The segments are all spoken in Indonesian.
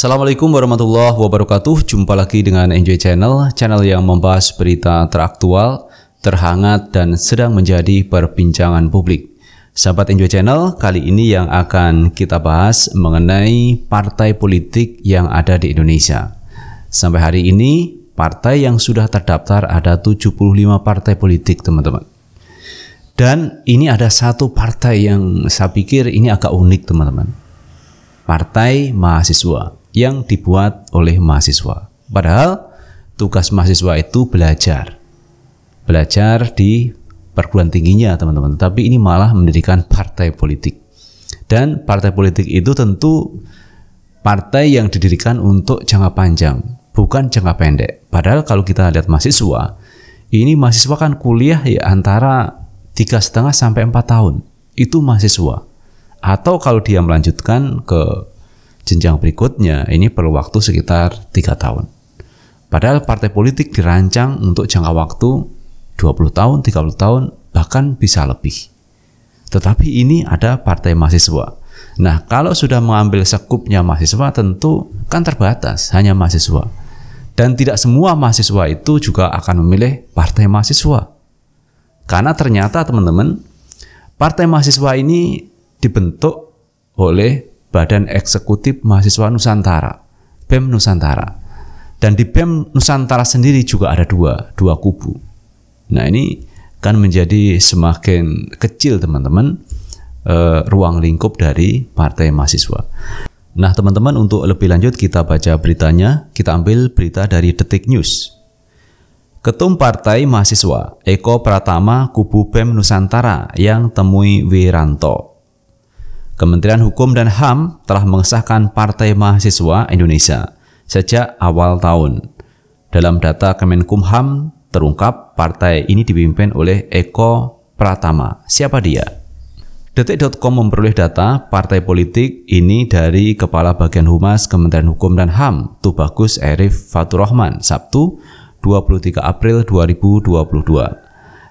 Assalamualaikum warahmatullahi wabarakatuh. Jumpa lagi dengan Enjoy Channel, channel yang membahas berita teraktual, terhangat, dan sedang menjadi perbincangan publik. Sahabat Enjoy Channel, kali ini yang akan kita bahas mengenai partai politik yang ada di Indonesia. Sampai hari ini, partai yang sudah terdaftar ada 75 partai politik, teman-teman. Dan ini ada satu partai yang saya pikir ini agak unik, teman-teman. Partai Mahasiswa yang dibuat oleh mahasiswa. Padahal tugas mahasiswa itu belajar. Belajar di perguruan tingginya, teman-teman. Tapi ini malah mendirikan partai politik. Dan partai politik itu tentu partai yang didirikan untuk jangka panjang, bukan jangka pendek. Padahal kalau kita lihat mahasiswa, ini mahasiswa kan kuliah ya antara tiga setengah sampai 4 tahun. Itu mahasiswa. Atau kalau dia melanjutkan ke jenjang berikutnya ini perlu waktu sekitar tiga tahun. Padahal partai politik dirancang untuk jangka waktu 20 tahun, 30 tahun, bahkan bisa lebih. Tetapi ini ada partai mahasiswa. Nah, kalau sudah mengambil sekupnya mahasiswa tentu kan terbatas, hanya mahasiswa. Dan tidak semua mahasiswa itu juga akan memilih partai mahasiswa. Karena ternyata teman-teman, partai mahasiswa ini dibentuk oleh Badan Eksekutif Mahasiswa Nusantara, BEM Nusantara. Dan di BEM Nusantara sendiri juga ada dua, dua kubu. Nah ini kan menjadi semakin kecil teman-teman eh, ruang lingkup dari Partai Mahasiswa. Nah teman-teman untuk lebih lanjut kita baca beritanya, kita ambil berita dari Detik News. Ketum Partai Mahasiswa Eko Pratama Kubu BEM Nusantara yang temui Wiranto Kementerian Hukum dan HAM telah mengesahkan Partai Mahasiswa Indonesia sejak awal tahun. Dalam data Kemenkumham terungkap partai ini dipimpin oleh Eko Pratama. Siapa dia? Detik.com memperoleh data partai politik ini dari Kepala Bagian Humas Kementerian Hukum dan HAM, Tubagus Erif Faturrahman, Sabtu 23 April 2022.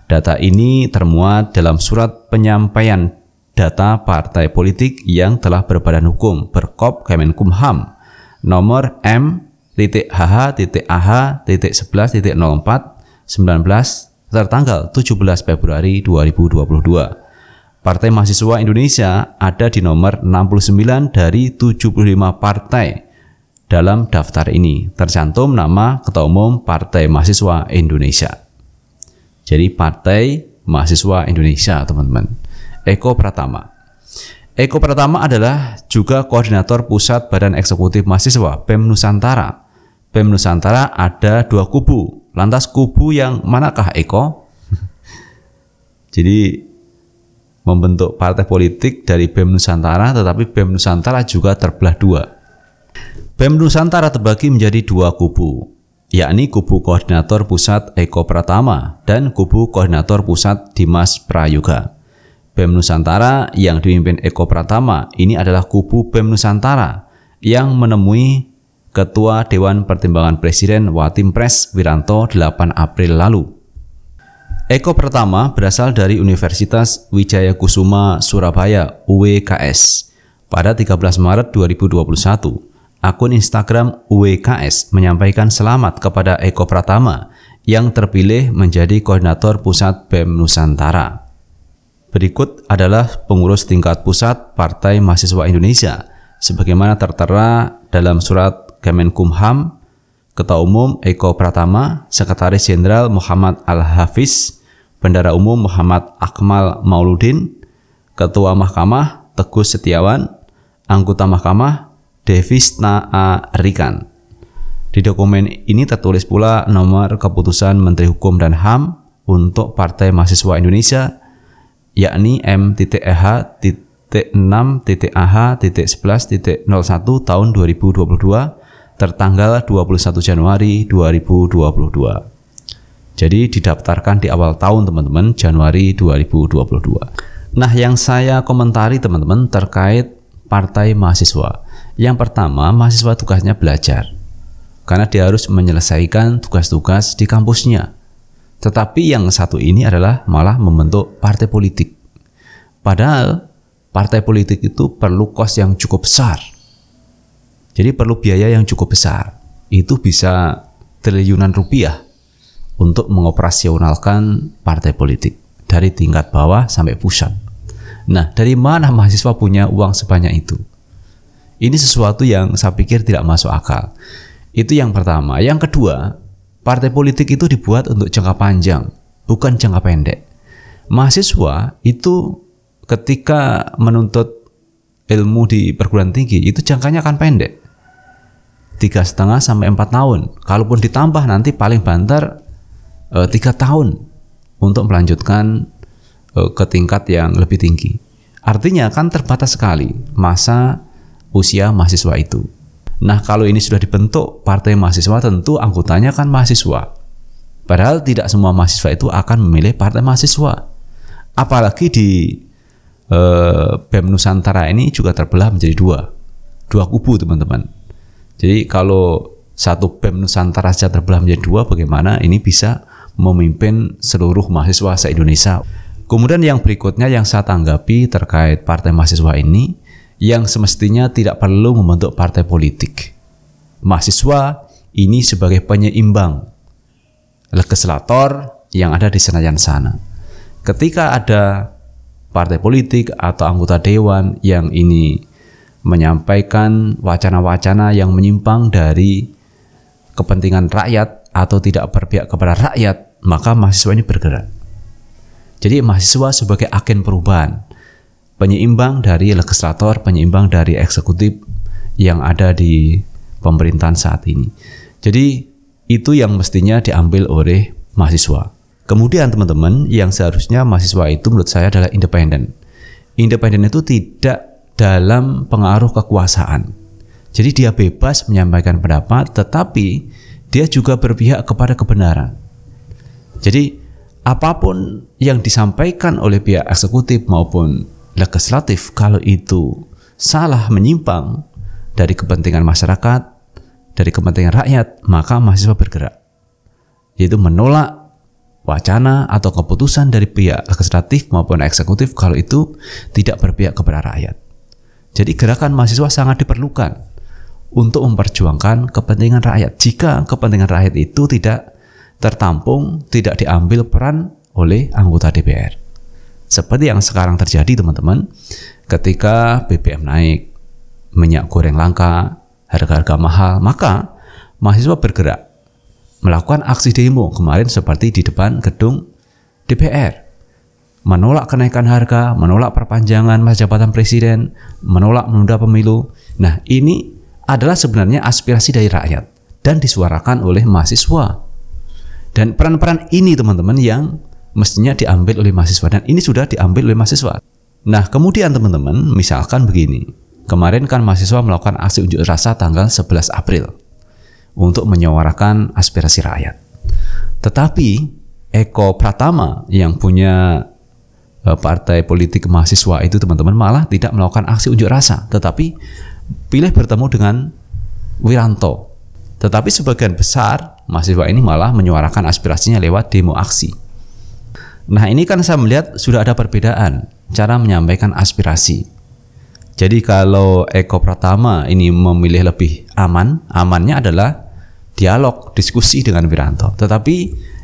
Data ini termuat dalam surat penyampaian data partai politik yang telah berbadan hukum Berkop Kemenkumham nomor M titik titik titik titik HH AH 04 19 tertanggal 17 Februari 2022. Partai Mahasiswa Indonesia ada di nomor 69 dari 75 partai dalam daftar ini tercantum nama Ketua Umum Partai Mahasiswa Indonesia. Jadi Partai Mahasiswa Indonesia, teman-teman. Eko Pratama. Eko Pratama adalah juga koordinator pusat Badan Eksekutif Mahasiswa BEM Nusantara. BEM Nusantara ada dua kubu. Lantas kubu yang manakah Eko? Jadi membentuk partai politik dari BEM Nusantara, tetapi BEM Nusantara juga terbelah dua. BEM Nusantara terbagi menjadi dua kubu, yakni kubu koordinator pusat Eko Pratama dan kubu koordinator pusat Dimas Prayuga. BEM Nusantara yang dipimpin Eko Pratama ini adalah kubu BEM Nusantara yang menemui Ketua Dewan Pertimbangan Presiden Watim Pres Wiranto 8 April lalu. Eko Pratama berasal dari Universitas Wijaya Kusuma Surabaya UWKS. Pada 13 Maret 2021, akun Instagram UWKS menyampaikan selamat kepada Eko Pratama yang terpilih menjadi koordinator pusat BEM Nusantara. Berikut adalah pengurus tingkat pusat Partai Mahasiswa Indonesia sebagaimana tertera dalam surat Kemenkumham Ketua Umum Eko Pratama, Sekretaris Jenderal Muhammad Al-Hafiz, Bendara Umum Muhammad Akmal Mauludin, Ketua Mahkamah Teguh Setiawan, Anggota Mahkamah Devisna A. Rikan. Di dokumen ini tertulis pula nomor keputusan Menteri Hukum dan HAM untuk Partai Mahasiswa Indonesia yakni M.EH.6.AH.11.01 tahun 2022 tertanggal 21 Januari 2022. Jadi didaftarkan di awal tahun teman-teman Januari 2022. Nah, yang saya komentari teman-teman terkait partai mahasiswa. Yang pertama, mahasiswa tugasnya belajar. Karena dia harus menyelesaikan tugas-tugas di kampusnya tetapi yang satu ini adalah malah membentuk partai politik. Padahal partai politik itu perlu kos yang cukup besar. Jadi perlu biaya yang cukup besar. Itu bisa triliunan rupiah untuk mengoperasionalkan partai politik dari tingkat bawah sampai pusat. Nah, dari mana mahasiswa punya uang sebanyak itu? Ini sesuatu yang saya pikir tidak masuk akal. Itu yang pertama. Yang kedua, Partai politik itu dibuat untuk jangka panjang, bukan jangka pendek. Mahasiswa itu ketika menuntut ilmu di perguruan tinggi itu jangkanya akan pendek. Tiga setengah sampai empat tahun. Kalaupun ditambah nanti paling banter eh, tiga tahun untuk melanjutkan eh, ke tingkat yang lebih tinggi. Artinya akan terbatas sekali masa usia mahasiswa itu. Nah, kalau ini sudah dibentuk partai mahasiswa tentu anggotanya kan mahasiswa. Padahal tidak semua mahasiswa itu akan memilih partai mahasiswa. Apalagi di eh, BEM Nusantara ini juga terbelah menjadi dua. Dua kubu, teman-teman. Jadi kalau satu BEM Nusantara saja terbelah menjadi dua, bagaimana ini bisa memimpin seluruh mahasiswa se-Indonesia. Kemudian yang berikutnya yang saya tanggapi terkait partai mahasiswa ini, yang semestinya tidak perlu membentuk partai politik. Mahasiswa ini sebagai penyeimbang legislator yang ada di Senayan sana. Ketika ada partai politik atau anggota dewan yang ini menyampaikan wacana-wacana yang menyimpang dari kepentingan rakyat atau tidak berpihak kepada rakyat, maka mahasiswa ini bergerak. Jadi mahasiswa sebagai agen perubahan penyeimbang dari legislator, penyeimbang dari eksekutif yang ada di pemerintahan saat ini. Jadi itu yang mestinya diambil oleh mahasiswa. Kemudian teman-teman, yang seharusnya mahasiswa itu menurut saya adalah independen. Independen itu tidak dalam pengaruh kekuasaan. Jadi dia bebas menyampaikan pendapat, tetapi dia juga berpihak kepada kebenaran. Jadi apapun yang disampaikan oleh pihak eksekutif maupun legislatif kalau itu salah menyimpang dari kepentingan masyarakat, dari kepentingan rakyat, maka mahasiswa bergerak. Yaitu menolak wacana atau keputusan dari pihak legislatif maupun eksekutif kalau itu tidak berpihak kepada rakyat. Jadi gerakan mahasiswa sangat diperlukan untuk memperjuangkan kepentingan rakyat. Jika kepentingan rakyat itu tidak tertampung, tidak diambil peran oleh anggota DPR. Seperti yang sekarang terjadi teman-teman, ketika BBM naik, minyak goreng langka, harga-harga mahal, maka mahasiswa bergerak melakukan aksi demo kemarin seperti di depan gedung DPR menolak kenaikan harga, menolak perpanjangan masa jabatan presiden, menolak menunda pemilu. Nah, ini adalah sebenarnya aspirasi dari rakyat dan disuarakan oleh mahasiswa. Dan peran-peran ini teman-teman yang mestinya diambil oleh mahasiswa dan ini sudah diambil oleh mahasiswa. Nah, kemudian teman-teman, misalkan begini. Kemarin kan mahasiswa melakukan aksi unjuk rasa tanggal 11 April untuk menyuarakan aspirasi rakyat. Tetapi Eko Pratama yang punya eh, partai politik mahasiswa itu teman-teman malah tidak melakukan aksi unjuk rasa, tetapi pilih bertemu dengan Wiranto. Tetapi sebagian besar mahasiswa ini malah menyuarakan aspirasinya lewat demo aksi. Nah ini kan saya melihat sudah ada perbedaan cara menyampaikan aspirasi. Jadi kalau Eko Pratama ini memilih lebih aman, amannya adalah dialog, diskusi dengan Wiranto. Tetapi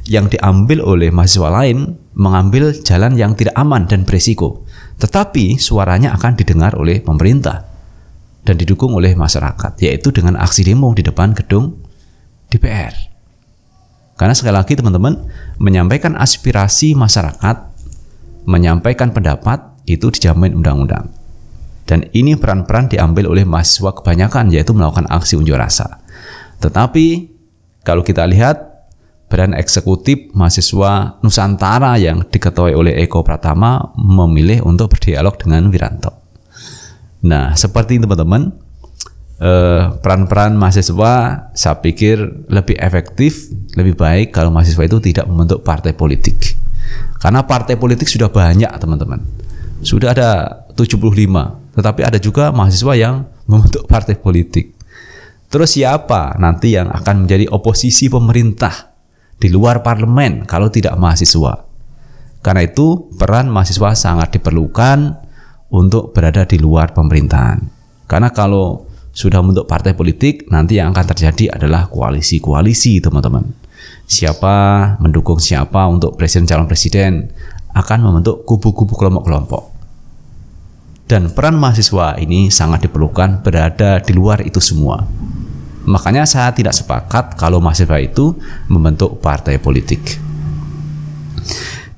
yang diambil oleh mahasiswa lain mengambil jalan yang tidak aman dan berisiko. Tetapi suaranya akan didengar oleh pemerintah dan didukung oleh masyarakat, yaitu dengan aksi demo di depan gedung DPR. Karena sekali lagi teman-teman, menyampaikan aspirasi masyarakat, menyampaikan pendapat itu dijamin undang-undang. Dan ini peran-peran diambil oleh mahasiswa kebanyakan yaitu melakukan aksi unjuk rasa. Tetapi kalau kita lihat brand eksekutif mahasiswa Nusantara yang diketuai oleh Eko Pratama memilih untuk berdialog dengan Wiranto. Nah, seperti teman-teman, Eh, peran-peran mahasiswa saya pikir lebih efektif, lebih baik kalau mahasiswa itu tidak membentuk partai politik. Karena partai politik sudah banyak, teman-teman. Sudah ada 75, tetapi ada juga mahasiswa yang membentuk partai politik. Terus siapa nanti yang akan menjadi oposisi pemerintah di luar parlemen kalau tidak mahasiswa? Karena itu peran mahasiswa sangat diperlukan untuk berada di luar pemerintahan. Karena kalau sudah membentuk partai politik, nanti yang akan terjadi adalah koalisi-koalisi, teman-teman. Siapa mendukung siapa untuk presiden calon presiden akan membentuk kubu-kubu kelompok-kelompok. Dan peran mahasiswa ini sangat diperlukan berada di luar itu semua. Makanya saya tidak sepakat kalau mahasiswa itu membentuk partai politik.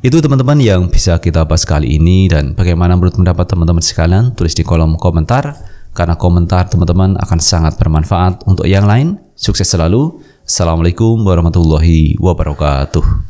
Itu teman-teman yang bisa kita bahas kali ini dan bagaimana menurut pendapat teman-teman sekalian tulis di kolom komentar karena komentar teman-teman akan sangat bermanfaat untuk yang lain. Sukses selalu. Assalamualaikum warahmatullahi wabarakatuh.